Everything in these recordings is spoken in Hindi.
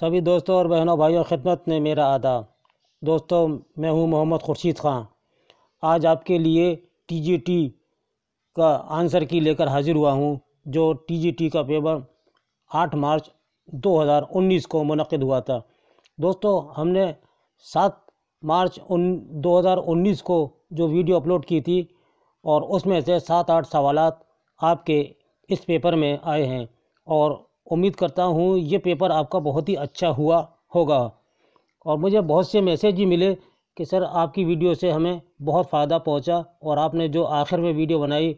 सभी दोस्तों और बहनों भाइयों खिदमत में मेरा आदा दोस्तों मैं हूं मोहम्मद खुर्शीद ख़ान आज आपके लिए टीजीटी का आंसर की लेकर हाज़िर हुआ हूं जो टीजीटी का पेपर 8 मार्च 2019 को मनद हुआ था दोस्तों हमने 7 मार्च 2019 को जो वीडियो अपलोड की थी और उसमें से सात आठ सवाल आपके इस पेपर में आए हैं और उम्मीद करता हूँ ये पेपर आपका बहुत ही अच्छा हुआ होगा और मुझे बहुत से मैसेज भी मिले कि सर आपकी वीडियो से हमें बहुत फ़ायदा पहुँचा और आपने जो आखिर में वीडियो बनाई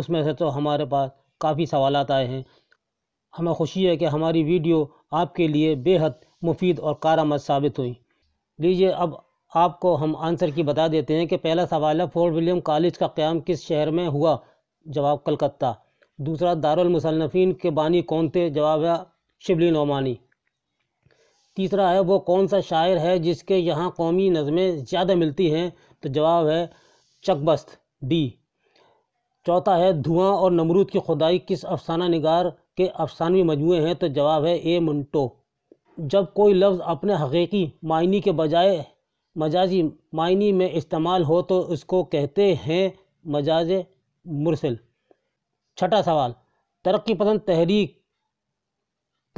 उसमें से तो हमारे पास काफ़ी सवाल आए हैं हमें खुशी है कि हमारी वीडियो आपके लिए बेहद मुफीद और कारामद साबित हुई लीजिए अब आपको हम आंसर की बता देते हैं कि पहला सवाल है फोर्ट विलियम कॉलेज का क्याम किस शहर में हुआ जवाब कलकत्ता दूसरा दारुलमसनफ़ीन के बानी कौन थे जवाब है शिबली नौमानी तीसरा है वो कौन सा शायर है जिसके यहाँ कौमी नज़में ज़्यादा मिलती हैं तो जवाब है चकबस्त डी चौथा है धुआं और नमरूद की खुदाई किस अफसाना निगार के अफसानवी मजमू हैं तो जवाब है ए मंटो जब कोई लफ्ज़ अपने हकीकी मायने के बजाय मजाजी मायने में इस्तेमाल हो तो उसको कहते हैं मजाज मुरसल छठा सवाल तरक्की पसंद तहरीक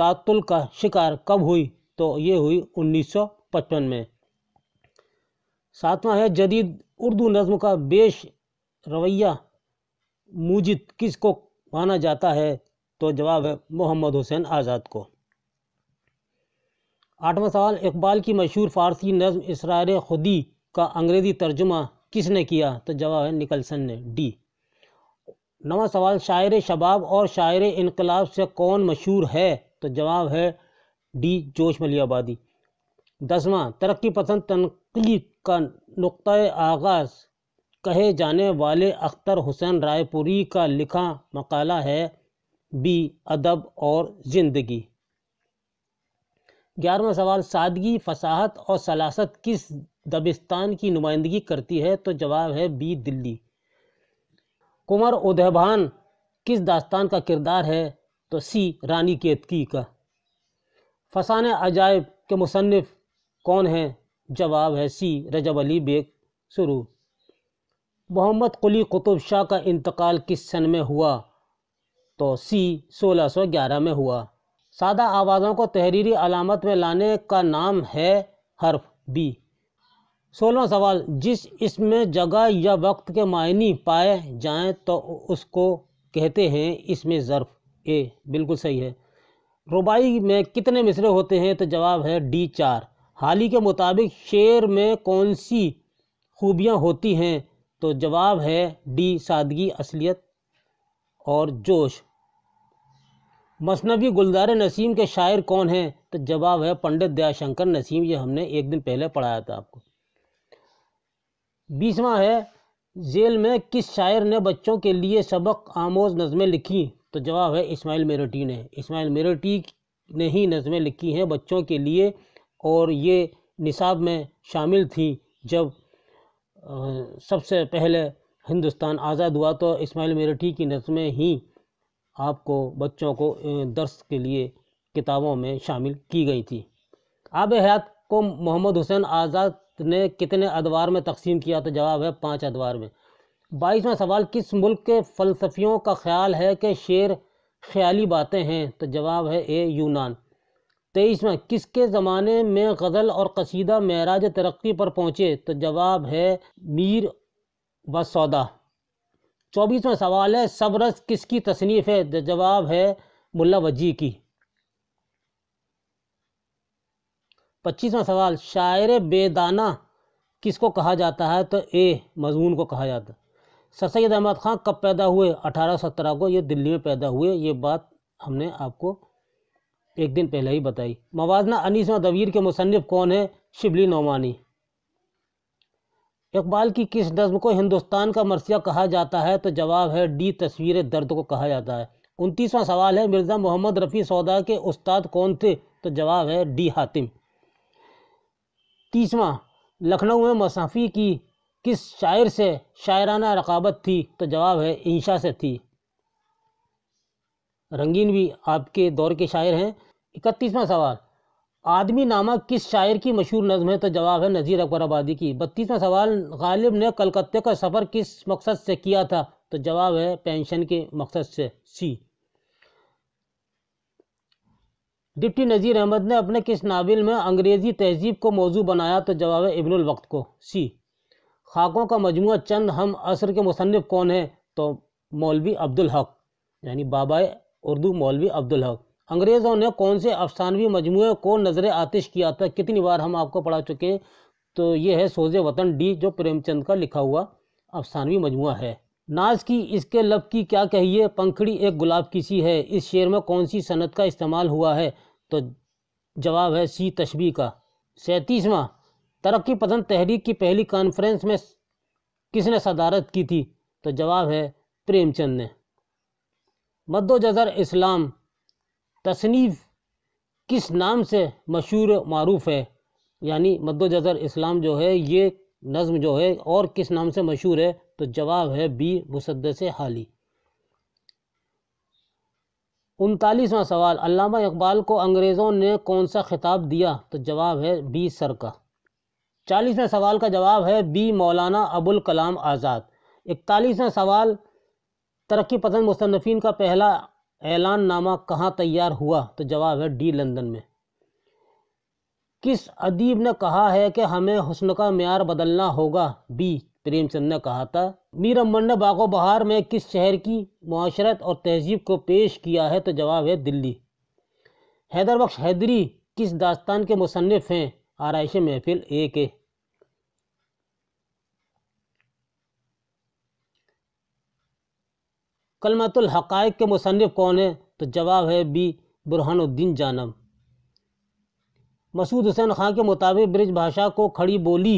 तातुल का शिकार कब हुई तो ये हुई 1955 में सातवां है जदीद उर्दू नज्म का बेश रवैया मुजिद किसको माना जाता है तो जवाब है मोहम्मद हुसैन आज़ाद को आठवां सवाल इकबाल की मशहूर फारसी नज्म इसरार खुदी का अंग्रेज़ी तर्जुमा किसने किया तो जवाब है निकलसन ने डी नवा सवाल शायर शबाब और शायर इनकलाब से कौन मशहूर है तो जवाब है डी जोश मलियाबादी आबादी दसवा तरक्की पसंद तनकीद का नुक़ आगाज़ कहे जाने वाले अख्तर हुसैन रायपुरी का लिखा मकाला है बी अदब और ज़िंदगी ग्यारहवा सवाल सादगी फसाहत और सलासत किस दबिस्तान की नुमाइंदगी करती है तो जवाब है बी दिल्ली कुमार उदयभान किस दास्तान का किरदार है तो सी रानी केतकी का फसाने अजायब के मुसनफ़ कौन हैं जवाब है सी रजब अली बेग शुरू मोहम्मद कुली कुतुब शाह का इंतकाल किस सन में हुआ तो सी 1611 में हुआ सादा आवाज़ों को तहरीरी अलामत में लाने का नाम है हर्फ बी सोलवा सवाल जिस इसमें जगह या वक्त के मायने पाए जाएं तो उसको कहते हैं इसमें ज़र्फ ए बिल्कुल सही है रुबाई में कितने मिसरे होते हैं तो जवाब है डी चार हाल ही के मुताबिक शेर में कौन सी खूबियाँ होती हैं तो जवाब है डी सादगी असलियत और जोश मसनवी गुलजार नसीम के शायर कौन हैं तो जवाब है पंडित दयाशंकर नसीम ये हमने एक दिन पहले पढ़ाया था आपको बीसवा है जेल में किस शायर ने बच्चों के लिए सबक आमोज नज़में लिखी तो जवाब है इस्माइल मेरठी ने इस्माइल मेरठी ने ही नज़में लिखी हैं बच्चों के लिए और ये निसाब में शामिल थी जब सबसे पहले हिंदुस्तान आज़ाद हुआ तो इस्माइल मेरठी की नज़में ही आपको बच्चों को दर्स के लिए किताबों में शामिल की गई थी आब हयात को मोहम्मद हुसैन आज़ाद ने कितने अदवार में तकसीम किया तो जवाब है पाँच अदवार में बाईसवा सवाल किस मुल्क के फ़लसफ़ियों का ख्याल है कि शेर ख्याली बातें हैं तो जवाब है ए यूनान तेईसवा किसके ज़माने में गज़ल और कसीदा महराज तरक्की पर पहुँचे तो जवाब है मीर व सौदा चौबीसवा सवाल है सबरस किसकी तसनीफ़ है तो जवाब है मुल्ला वजी की पच्चीसवा सवाल शायर बेदाना किसको कहा जाता है तो ए मजमून को कहा जाता है सर सैद अहमद खां कब पैदा हुए अठारह सत्रह को ये दिल्ली में पैदा हुए ये बात हमने आपको एक दिन पहले ही बताई मवाजना अनीसवा दवीर के मुसनफ़ कौन है शिबली नौमानी इकबाल की किस नज़म को हिंदुस्तान का मरसिया कहा जाता है तो जवाब है डी तस्वीर दर्द को कहा जाता है उनतीसवां सवाल है मिर्ज़ा मोहम्मद रफ़ी सौदा के उस्ताद कौन थे तो जवाब है डी हातिम तीसवा लखनऊ में मसाफ़ी की किस शायर से शायराना रकाबत थी तो जवाब है इंशा से थी रंगीन भी आपके दौर के शायर हैं इकतीसवां सवाल आदमी नामा किस शायर की मशहूर नज़म है तो जवाब है नज़ीर अकबर आबादी की बत्तीसवां सवाल गालिब ने कलकत्ते का सफ़र किस मकसद से किया था तो जवाब है पेंशन के मकसद से सी डिप्टी नज़ीर अहमद ने अपने किस नावल में अंग्रेज़ी तहजीब को मौजू बनाया तो जवाब इबन वक्त को सी खाकों का मजमू चंद हम असर के मुसनफ़ कौन है तो मौलवी अब्दुल हक यानी बाबा उर्दू मौलवी अब्दुल हक अंग्रेज़ों ने कौन से अफसानवी मजमू को नज़र आतिश किया था कितनी बार हम आपको पढ़ा चुके तो ये है सोज़ वतन डी जो प्रेमचंद का लिखा हुआ अफसानवी मजमू है नाज की इसके लब की क्या कहिए पंखड़ी एक गुलाब की सी है इस शेर में कौन सी सनत का इस्तेमाल हुआ है तो जवाब है सी तशबी का सैंतीसवा तरक्की पसंद तहरीक की पहली कॉन्फ्रेंस में किसने सदारत की थी तो जवाब है प्रेमचंद ने मद्दोजर इस्लाम तसनीफ किस नाम से मशहूर मरूफ़ है यानी जजर इस्लाम जो है ये नज़म जो है और किस नाम से मशहूर है तो जवाब है बी मुसदस हाली उनतालीसवां सवाल अलामा इकबाल को अंग्रेज़ों ने कौन सा खिताब दिया तो जवाब है बी सर का चालीसवें सवाल का जवाब है बी मौलाना अबुल कलाम आज़ाद इकतालीसवें सवाल तरक्की पसंद मुसनफिन का पहला ऐलान नामा कहाँ तैयार हुआ तो जवाब है डी लंदन में किस अदीब ने कहा है कि हमें हुस्न का मैार बदलना होगा बी प्रेमचंद ने कहा था नीरव ने बागो बहार में किस शहर की माशरत और तहजीब को पेश किया है तो जवाब है दिल्ली हैदर बख्श हैदरी किस दास्तान के मुसनफ़ हैं आरइश महफिल ए के कलमतुल हक़ाइक के मुसनफ़ कौन है तो जवाब है बी बुरहानुद्दीन जानम मसूद हुसैन खां के मुताबिक ब्रिज भाषा को खड़ी बोली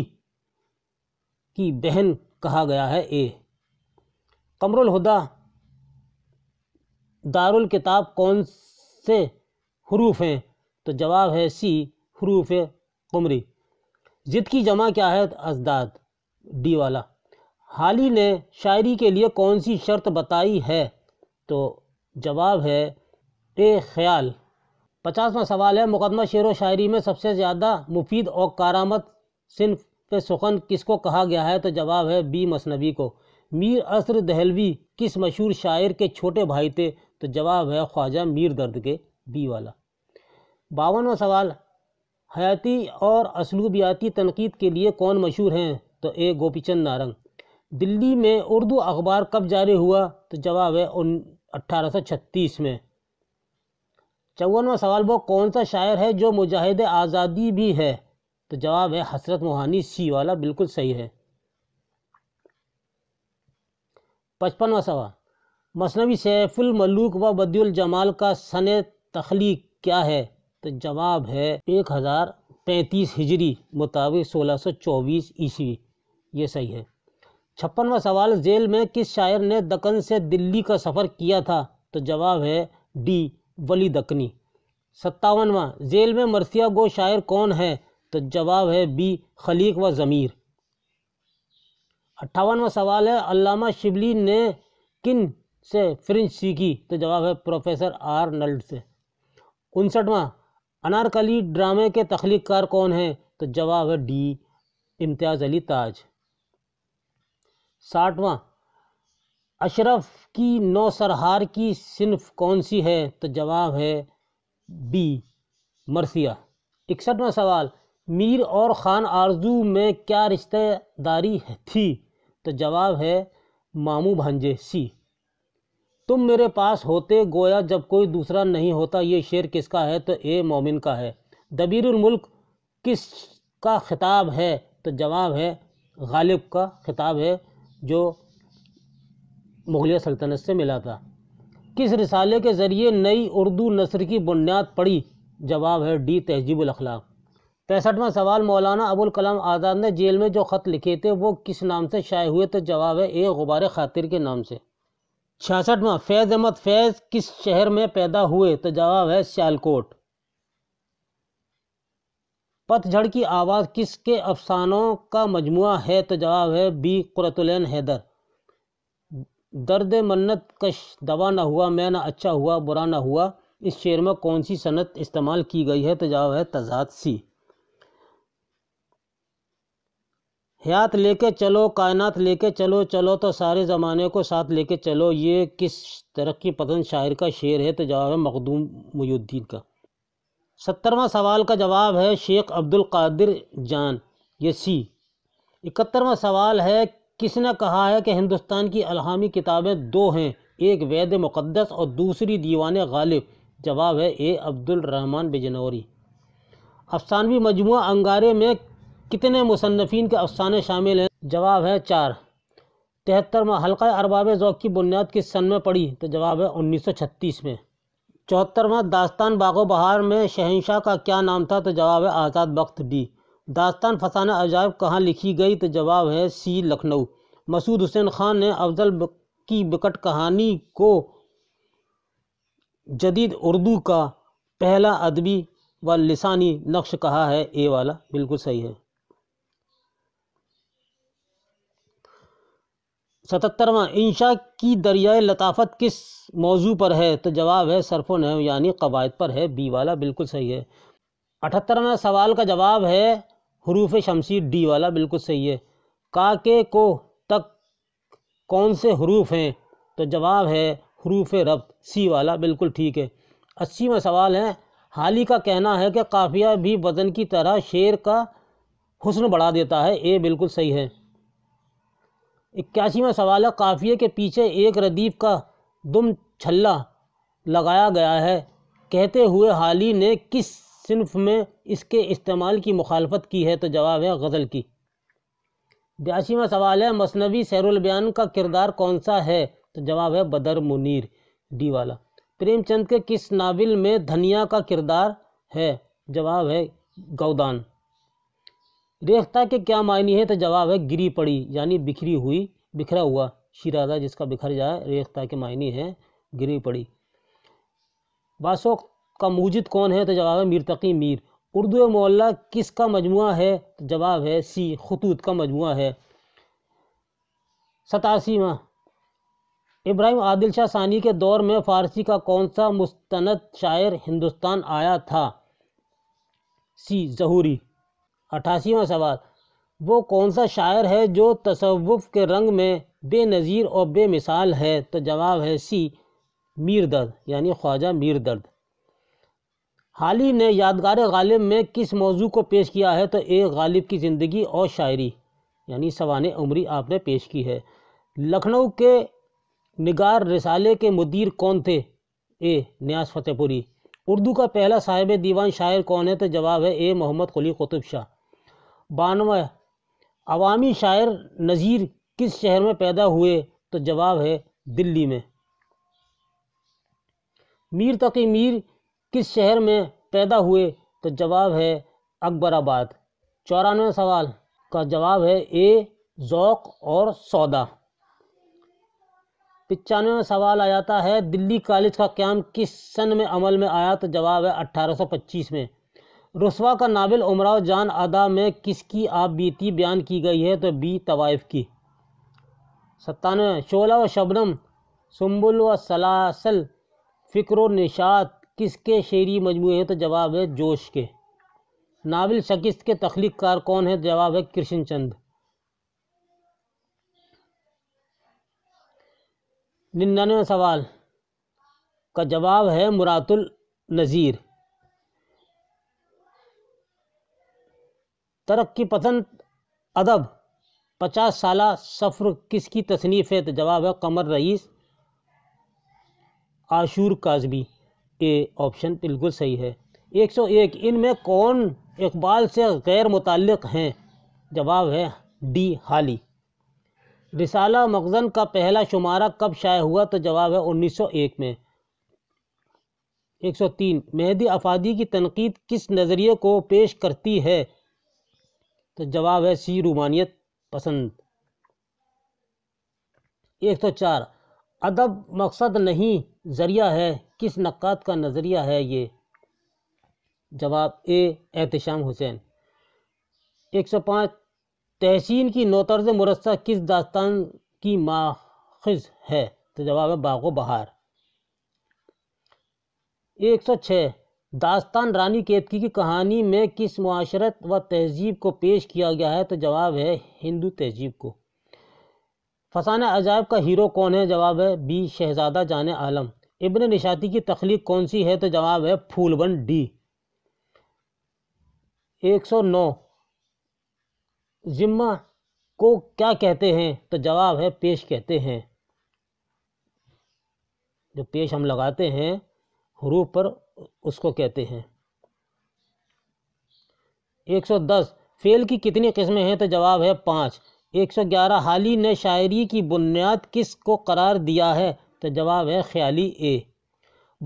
की बहन कहा गया है ए कमरुल हुदा दारुल किताब कौन से हरूफ हैं तो जवाब है सी हरूफ कमरी जिद की जमा क्या है अजदाद डी वाला हाल ही ने शायरी के लिए कौन सी शर्त बताई है तो जवाब है ए ख्याल पचासवा सवाल है मुकदमा शेर व शायरी में सबसे ज़्यादा मुफीद और कारामत सिंफ पे सुखन किसको कहा गया है तो जवाब है बी मसनबी को मीर असर दहलवी किस मशहूर शायर के छोटे भाई थे तो जवाब है ख्वाजा मीर दर्द के बी वाला बावनवा सवाल हयाती और असलूबियाती तनकीद के लिए कौन मशहूर हैं तो ए गोपीचंद नारंग दिल्ली में उर्दू अखबार कब जारी हुआ तो जवाब है उन अट्ठारह में चौवनवा सवाल वो कौन सा शायर है जो मुजाहिद आज़ादी भी है तो जवाब है हसरत मोहानी सी वाला बिल्कुल सही है पचपनवा सवाल मसनवी सैफुल मलूक व बदियुल जमाल का सन तख्लीक क्या है तो जवाब है एक हज़ार पैंतीस हिजरी मुताबिक सोलह सौ चौबीस ईस्वी ये सही है छप्पनवा सवाल जेल में किस शायर ने दक्कन से दिल्ली का सफ़र किया था तो जवाब है डी वली दक्कनी सत्तावनवा जेल में मरसिया गो शायर कौन है तो जवाब है बी खलीक व ज़मीर अट्ठावनवा सवाल है अल्लामा शिबली ने किन से फ्रिंज सीखी तो जवाब है प्रोफेसर आर नल्ड से उनसठवा अनारकली ड्रामे के तख्लीकार कौन हैं तो जवाब है डी इम्तियाज़ अली ताज साठवा अशरफ की नौसरहार की सिनफ कौन सी है तो जवाब है बी मरसिया इकसठवा सवाल मीर और ख़ान आरजू में क्या रिश्तेदारी थी तो जवाब है मामू भांजे सी तुम मेरे पास होते गोया जब कोई दूसरा नहीं होता ये शेर किसका है तो ए मोमिन का है मुल्क किस का ख़िताब है तो जवाब है गालिब का ख़िताब है जो मुगलिया सल्तनत से मिला था किस रिसाले के ज़रिए नई उर्दू नसर की बुनियाद पड़ी जवाब है डी तहजीबुल अखलाक पैंसठवा सवाल मौलाना अबुल कलाम आज़ाद ने जेल में जो ख़त लिखे थे वो किस नाम से शाये हुए तो जवाब है ए गुबार खातिर के नाम से छियासठवा फैज़ अहमद फैज़ किस शहर में पैदा हुए तो जवाब है सियालकोट पतझड़ की आवाज़ किसके अफसानों का मजमु है तो जवाब है बी कुरतुलैन हैदर दर्द मन्नत कश दवा ना हुआ मैं ना अच्छा हुआ बुरा ना हुआ इस शेर में कौन सी सनत इस्तेमाल की गई है तो जवाब है तजाद सी हयात लेके चलो कायनात लेके चलो चलो तो सारे ज़माने को साथ लेके चलो ये किस तरक्की पसंद शायर का शेर है तो जवाब है मखदूम मुद्दीन का सत्तरवा सवाल का जवाब है शेख अब्दुल कादिर जान ये सी इकहत्तरवा सवाल है किसने कहा है कि हिंदुस्तान की अलहमी किताबें दो हैं एक वैद मुक़दस और दूसरी दीवान गालिब जवाब है ए अब्दुलरहमान बिजनौरी अफसानवी मजमू अंगारे में कितने मुसनफिन के अफसाने शामिल हैं जवाब है चार तिहत्तर में हल्का अरबाब ज़ौक़ की बुनियाद किस सन में पड़ी तो जवाब है उन्नीस सौ छत्तीस में चौहत्तर में दास्तान बागो बहार में शहनशाह का क्या नाम था तो जवाब है आज़ाद बख्त डी दास्तान फसाना अजायब कहाँ लिखी गई तो जवाब है सी लखनऊ मसूद हुसैन खान ने अफजल की बिकट कहानी को जदीद उर्दू का पहला अदबी व लसानी नक्श कहा है ए वाला बिल्कुल सही है सतरवा इंशा की दरियाए लताफत किस मौजू पर है तो जवाब है सरफो नैव यानी कवायद पर है बी वाला बिल्कुल सही है अठहत्तरवा सवाल का जवाब है हरूफ शमसी डी वाला बिल्कुल सही है का के को तक कौन से हरूफ हैं तो जवाब है हरूफ रब्त सी वाला बिल्कुल ठीक है अस्सीवा सवाल है हाल ही का कहना है कि काफिया भी वजन की तरह शेर का हुसन बढ़ा देता है ए बिल्कुल सही है इक्यासीवा सवाल काफ़िए के पीछे एक रदीफ का दुम छल्ला लगाया गया है कहते हुए हाल ही ने किस सिनफ में इसके इस्तेमाल की मुखालफत की है तो जवाब है गज़ल की बयासीवा सवाल है मसनवी सैरबयान का किरदार कौन सा है तो जवाब है बदर मुनीर डी वाला प्रेमचंद के किस नावल में धनिया का किरदार है जवाब है गौदान रेख्ता के क्या मायने है तो जवाब है गिरी पड़ी यानी बिखरी हुई बिखरा हुआ शिराजा जिसका बिखर जाए रेख्ता के मायने है गिरी पड़ी बासो का मूजिद कौन है तो जवाब है मीरतकी मीर उर्दू मोल्ला किसका मजमु है तो जवाब है सी खतूत का मजमु है सतासीवा इब्राहिम आदिल शाह सानी के दौर में फ़ारसी का कौन सा मुस्तनद शायर हिंदुस्तान आया था सी जहूरी अठासीवा सवाल वो कौन सा शायर है जो तसव्वुफ़ के रंग में बेनज़ीर और बेमिसाल है तो जवाब है सी मीर दर्द यानी ख्वाजा मीर दर्द हाल ही ने यादगार गालिब में किस मौजू को पेश किया है तो एक गालिब की ज़िंदगी और शायरी यानी सवान उमरी आपने पेश की है लखनऊ के निगार रिसाले के मुदीर कौन थे ए न्यास फतेहपुरी उर्दू का पहला साहिब दीवान शायर कौन है तो जवाब है ए मोहम्मद कुली कुतुब शाह बानवे अवामी शायर नज़ीर किस शहर में पैदा हुए तो जवाब है दिल्ली में मीर तकी मीर किस शहर में पैदा हुए तो जवाब है अकबराबाद चौरानवे सवाल का जवाब है ए ज़ौक और सौदा पचानवे सवाल आ जाता है दिल्ली कॉलेज का क्याम किस सन में अमल में आया तो जवाब है 1825 में रसवा का नावल उमराव जान अदा में किसकी आप बीती बयान की गई है तो बी तवाइफ की सत्तानवे शोला व शबनम सुम्बुल व सलासल फ़िक्र निशात किसके शेरी मजमू हैं तो जवाब है जोश के नावल शकिस्त के तख्लीक कार कौन है जवाब है कृष्ण चंद निन्यानवे सवाल का जवाब है मुरातुल नज़ीर तरक्की पसंद अदब पचास साल सफ़र किसकी तसनीफ़ है तो जवाब है कमर रईस आशूर काजबी ए ऑप्शन बिल्कुल सही है एक सौ एक इनमें कौन इकबाल से गैर मुतल हैं जवाब है डी हाली रिसाला मखजन का पहला शुमारा कब शाये हुआ तो जवाब है 1901 में 103 मेहदी अफादी की तनकीद किस नज़रिए को पेश करती है तो जवाब है सी रूमानियत पसंद एक सौ चार अदब मकसद नहीं जरिया है किस नक़ात का नज़रिया है ये जवाब ए एहतशाम हुसैन एक सौ पाँच तहसीन की नोतर्ज मुरस्सा किस दास्तान की माखज है तो जवाब है बागो बहार एक सौ छः दास्तान रानी केतकी की कहानी में किस माशरत व तहजीब को पेश किया गया है तो जवाब है हिंदू तहजीब को फसाना अजायब का हीरो कौन है जवाब है बी शहजादा जान आलम इब्न निशाती की तख्लीक कौन सी है तो जवाब है फूलबन डी एक सौ नौ जिम्मा को क्या कहते हैं तो जवाब है पेश कहते हैं जो पेश हम लगाते हैं हरूफ पर उसको कहते हैं 110 फेल की कितनी किस्में हैं तो जवाब है पाँच 111 हाली ने शायरी की बुनियाद किस को करार दिया है तो जवाब है ख्याली ए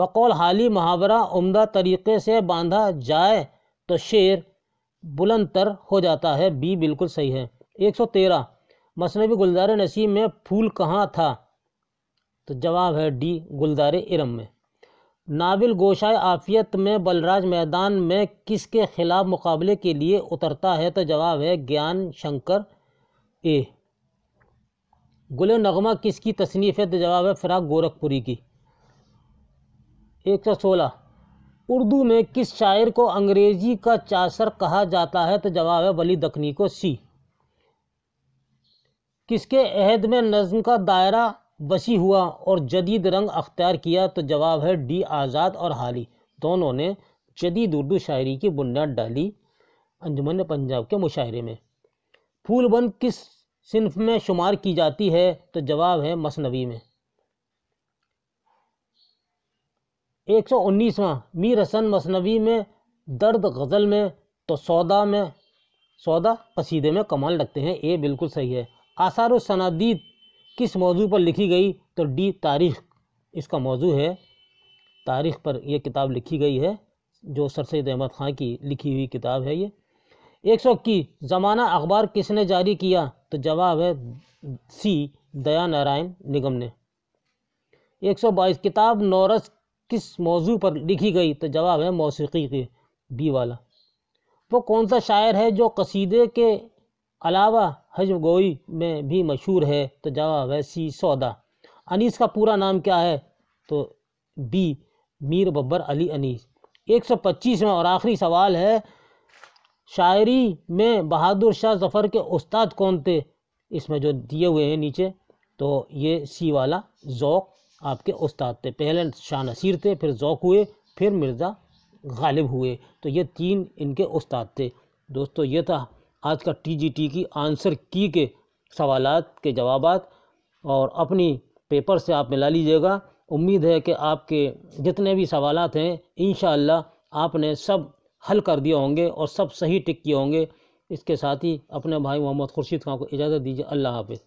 बकौल हाली मुहावरा उम्दा तरीके से बांधा जाए तो शेर बुलंद तर हो जाता है बी बिल्कुल सही है 113 मसनबी गुलजार नसीब में फूल कहाँ था तो जवाब है डी गुलजार इरम में नाविल गोशाए आफियत में बलराज मैदान में किसके खिलाफ मुकाबले के लिए उतरता है तो जवाब है ज्ञान शंकर ए गुल नगमा किसकी तसनीफ है तो जवाब है फिराक गोरखपुरी की एक सौ सोलह उर्दू में किस शायर को अंग्रेजी का चासर कहा जाता है तो जवाब है वली दखनी को सी किसके अहद में नज्म का दायरा वसी हुआ और जदीद रंग अख्तियार किया तो जवाब है डी आज़ाद और हाली दोनों ने जदीद उर्दू शायरी की बुनियाद डाली अंजुमन पंजाब के मुशायरे में फूलबन किस सिंफ में शुमार की जाती है तो जवाब है मसनवी में एक सौ उन्नीसवा मीर हसन मसनवी में दर्द गज़ल में तो सौदा में सौदा कसीदे में कमाल रखते हैं ये बिल्कुल सही है आसार सनादीद किस मौजू पर लिखी गई तो डी तारीख इसका मौजू है तारीख पर यह किताब लिखी गई है जो सर सैद अहमद ख़ान की लिखी हुई किताब है ये एक सौ इक्कीस ज़माना अखबार किसने जारी किया तो जवाब है सी दया नारायण निगम ने एक सौ बाईस किताब नौरस किस मौजू पर लिखी गई तो जवाब है मौसीकी के बी वाला वो कौन सा शायर है जो कसीदे के अलावा हजम गोई में भी मशहूर है तो जवा वैसी सौदा अनीस का पूरा नाम क्या है तो बी मीर बब्बर अली अनीस 125 में और आखिरी सवाल है शायरी में बहादुर शाह जफ़र के उस्ताद कौन थे इसमें जो दिए हुए हैं नीचे तो ये सी वाला ज़ौक आपके उस्ताद थे पहले शाह नसीर थे फिर ज़ौक हुए फिर मिर्ज़ा गालिब हुए तो ये तीन इनके उस्ताद थे दोस्तों ये था आज का टीजीटी की आंसर की के सवाल के जवाब और अपनी पेपर से आप मिला लीजिएगा उम्मीद है कि आपके जितने भी सवाल हैं इन आपने सब हल कर दिए होंगे और सब सही टिक किए होंगे इसके साथ ही अपने भाई मोहम्मद खुर्शीद खां को इजाज़त दीजिए अल्लाह हाफिज़